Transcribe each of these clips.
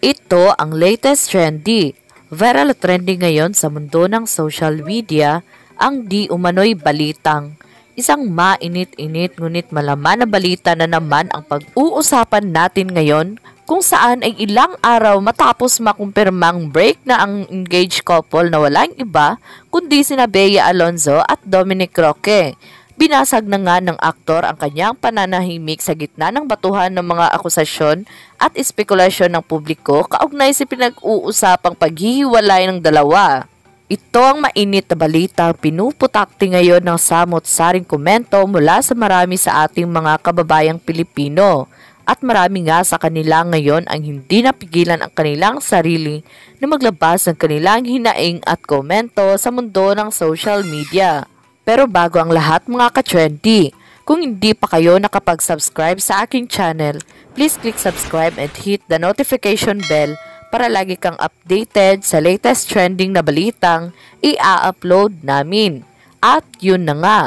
Ito ang latest trendy. Viral trending ngayon sa mundo ng social media ang di umano'y balitang. Isang mainit-init ngunit malaman na balita na naman ang pag-uusapan natin ngayon kung saan ay ilang araw matapos makumpirmang break na ang engaged couple na walang iba kundi sina Bea Alonzo at Dominic Roque Binasag na nga ng aktor ang kanyang pananahimik sa gitna ng batuhan ng mga akusasyon at espekulasyon ng publiko kaugnay si pinag-uusapang paghihiwalay ng dalawa. Ito ang mainit na balita pinuputakti ngayon ng samot-saring komento mula sa marami sa ating mga kababayang Pilipino at marami nga sa kanila ngayon ang hindi napigilan ang kanilang sarili na maglabas ng kanilang hinaing at komento sa mundo ng social media. Pero bago ang lahat mga ka-trendy, kung hindi pa kayo nakapag-subscribe sa aking channel, please click subscribe and hit the notification bell para lagi kang updated sa latest trending na balitang i-upload namin. At yun na nga,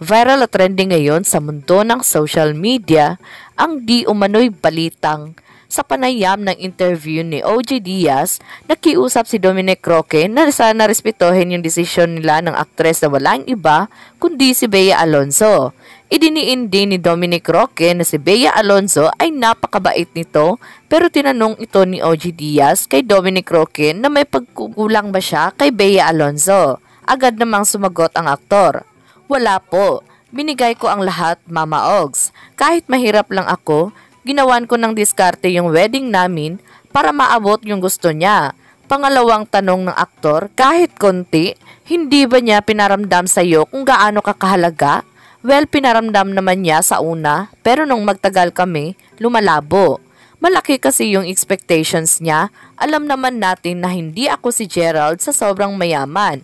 viral at trending ngayon sa mundo ng social media ang di umano'y balitang sa panayam ng interview ni OJ Diaz, nakiusap si Dominic Roque na sana respetuhin yung desisyon nila ng aktres na walang iba kundi si Bea Alonso. Idiniin din ni Dominic Roque na si Bea Alonso ay napakabait nito pero tinanong ito ni OJ Diaz kay Dominic Roque na may pagkukulang ba siya kay Bea Alonso. Agad namang sumagot ang aktor. Wala po, binigay ko ang lahat, Mama Ogs. Kahit mahirap lang ako, ginawan ko ng diskarte yung wedding namin para maabot yung gusto niya. Pangalawang tanong ng aktor, kahit konti, hindi ba niya pinaramdam sa iyo kung gaano ka kahalaga? Well, pinaramdam naman niya sa una, pero nung magtagal kami, lumalabo. Malaki kasi yung expectations niya. Alam naman natin na hindi ako si Gerald sa sobrang mayaman.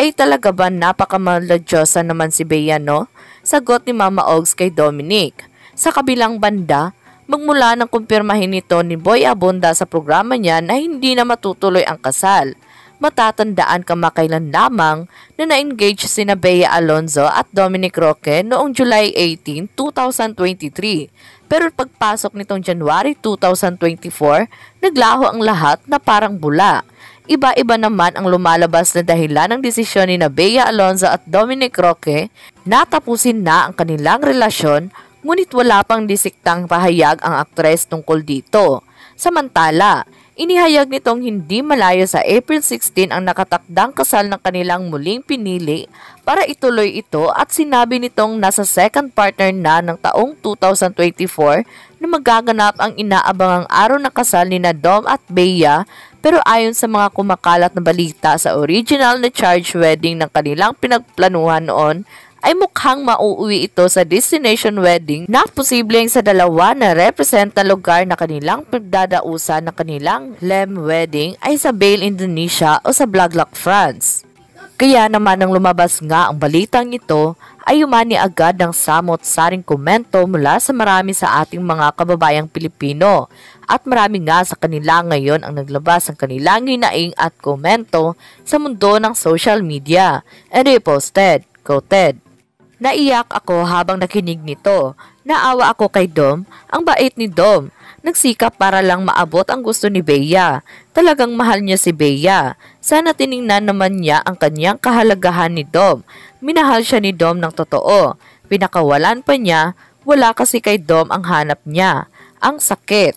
Eh talaga ba napakamalodyosa naman si Bea, no? Sagot ni Mama Ogs kay Dominic. Sa kabilang banda, Magmula nang kumpirmahin nito ni Boy Abunda sa programa niya na hindi na matutuloy ang kasal. Matatandaan kamakailan lamang na na-engage sina Bea Alonzo at Dominic Roque noong July 18, 2023. Pero pagpasok nitong January 2024, naglaho ang lahat na parang bula. Iba-iba naman ang lumalabas na dahilan ng desisyon ni Bea Alonzo at Dominic Roque na tapusin na ang kanilang relasyon Ngunit wala pang disiktang pahayag ang aktres tungkol dito. Samantala, inihayag nitong hindi malayo sa April 16 ang nakatakdang kasal ng kanilang muling pinili para ituloy ito at sinabi nitong nasa second partner na ng taong 2024 na magaganap ang inaabangang araw na kasal ni Dom at Bea pero ayon sa mga kumakalat na balita sa original na charge wedding ng kanilang pinagplanuhan noon ay mukhang mauuwi ito sa destination wedding na posibleng sa dalawa na represent na lugar na kanilang pagdadausa ng kanilang LEM wedding ay sa Bale, Indonesia o sa Blaglac, France. Kaya naman nang lumabas nga ang balitang ito ay umani agad ng samot saring komento mula sa marami sa ating mga kababayang Pilipino at marami nga sa kanila ngayon ang naglabas ng kanilang ginaing at komento sa mundo ng social media and reposted, quoted, Naiyak ako habang nakinig nito. Naawa ako kay Dom. Ang bait ni Dom. Nagsikap para lang maabot ang gusto ni Bea. Talagang mahal niya si Bea. Sana tiningnan naman niya ang kanyang kahalagahan ni Dom. Minahal siya ni Dom ng totoo. Pinakawalan pa niya, wala kasi kay Dom ang hanap niya. Ang sakit.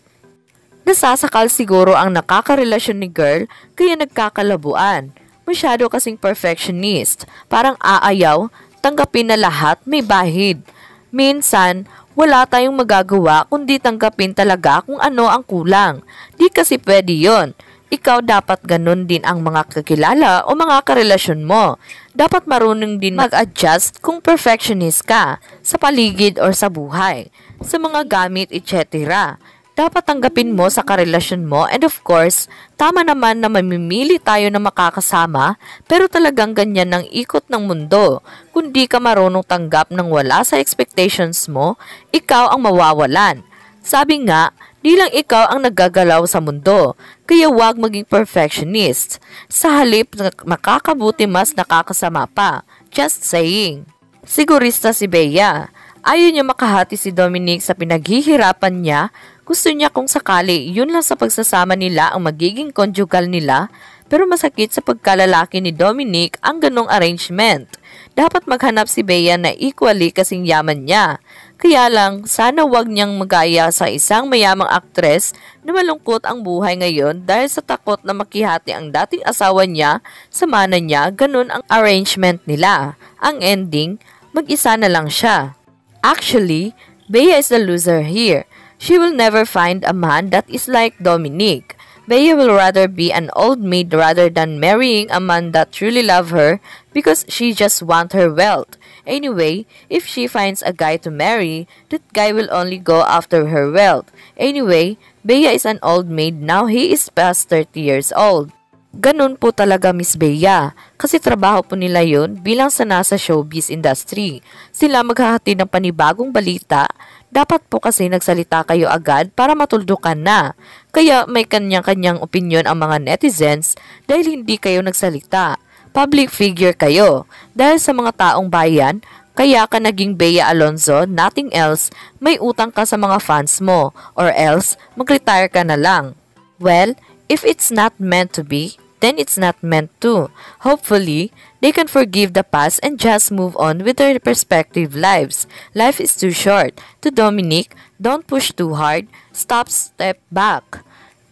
Nasasakal siguro ang nakakarelasyon ni girl kaya nagkakalabuan. Masyado kasing perfectionist. Parang aayaw tanggapin na lahat may bahid. Minsan, wala tayong magagawa kundi tanggapin talaga kung ano ang kulang. Di kasi pwede yon. Ikaw dapat ganun din ang mga kakilala o mga karelasyon mo. Dapat marunong din mag-adjust kung perfectionist ka sa paligid or sa buhay, sa mga gamit, etc dapat tanggapin mo sa karelasyon mo and of course, tama naman na mamimili tayo na makakasama pero talagang ganyan ang ikot ng mundo. Kung di ka marunong tanggap ng wala sa expectations mo, ikaw ang mawawalan. Sabi nga, di lang ikaw ang naggagalaw sa mundo, kaya huwag maging perfectionist. Sa halip, makakabuti mas nakakasama pa. Just saying. Sigurista si Bea. Ayaw niya makahati si Dominic sa pinaghihirapan niya. Gusto niya kung sakali, yun lang sa pagsasama nila ang magiging conjugal nila. Pero masakit sa pagkalalaki ni Dominic ang ganong arrangement. Dapat maghanap si Bea na equally kasing yaman niya. Kaya lang, sana wag niyang magaya sa isang mayamang aktres na malungkot ang buhay ngayon dahil sa takot na makihati ang dating asawa niya sa mana niya, ganun ang arrangement nila. Ang ending, mag-isa na lang siya. Actually, Bea is the loser here. She will never find a man that is like Dominique. Bea will rather be an old maid rather than marrying a man that truly love her because she just want her wealth. Anyway, if she finds a guy to marry, that guy will only go after her wealth. Anyway, Bea is an old maid now he is past 30 years old. Ganun po talaga Miss Bea, kasi trabaho po nila yon bilang sa nasa showbiz industry. Sila maghahati ng panibagong balita, dapat po kasi nagsalita kayo agad para matuldukan na. Kaya may kanyang-kanyang opinion ang mga netizens dahil hindi kayo nagsalita. Public figure kayo. Dahil sa mga taong bayan, kaya ka naging Bea Alonzo, nothing else, may utang ka sa mga fans mo, or else, mag-retire ka na lang. Well, if it's not meant to be, then it's not meant to. Hopefully, they can forgive the past and just move on with their respective lives. Life is too short. To Dominic, don't push too hard. Stop, step back.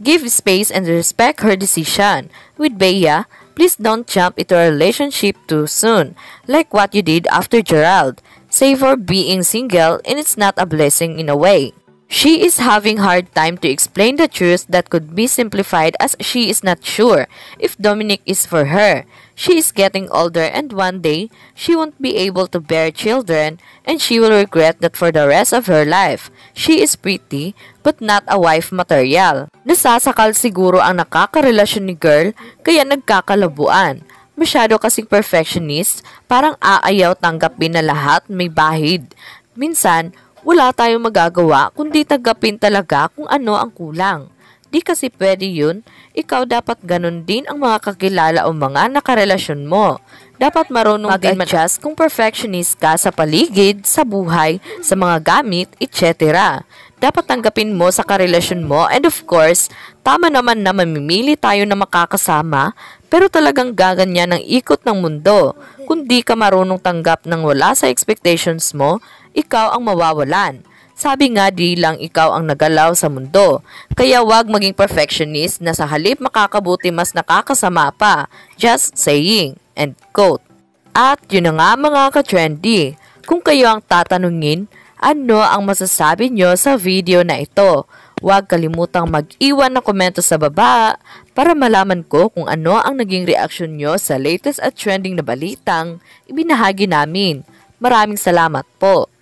Give space and respect her decision. With Bea, please don't jump into a relationship too soon, like what you did after Gerald. Say for being single and it's not a blessing in a way. She is having hard time to explain the truth that could be simplified as she is not sure if Dominic is for her. She is getting older and one day she won't be able to bear children and she will regret that for the rest of her life. She is pretty but not a wife material. Nasasakal siguro ang nakakarelasyon ni girl kaya nagkakalabuan. Masyado kasing perfectionist, parang aayaw tanggapin na lahat may bahid. Minsan, wala tayong magagawa kundi tagapin talaga kung ano ang kulang. Di kasi pwede yun, ikaw dapat ganun din ang mga kakilala o mga nakarelasyon mo. Dapat marunong Mag din mag-adjust kung perfectionist ka sa paligid, sa buhay, sa mga gamit, etc. Dapat tanggapin mo sa karelasyon mo and of course, tama naman na mamimili tayo na makakasama pero talagang gaganyan ang ikot ng mundo. Kung di ka marunong tanggap ng wala sa expectations mo, ikaw ang mawawalan. Sabi nga di lang ikaw ang nagalaw sa mundo. Kaya wag maging perfectionist na sa halip makakabuti mas nakakasama pa. Just saying. End quote. At yun na nga mga ka-trendy. Kung kayo ang tatanungin, ano ang masasabi nyo sa video na ito? Huwag kalimutang mag-iwan ng komento sa baba para malaman ko kung ano ang naging reaksyon nyo sa latest at trending na balitang ibinahagi namin. Maraming salamat po!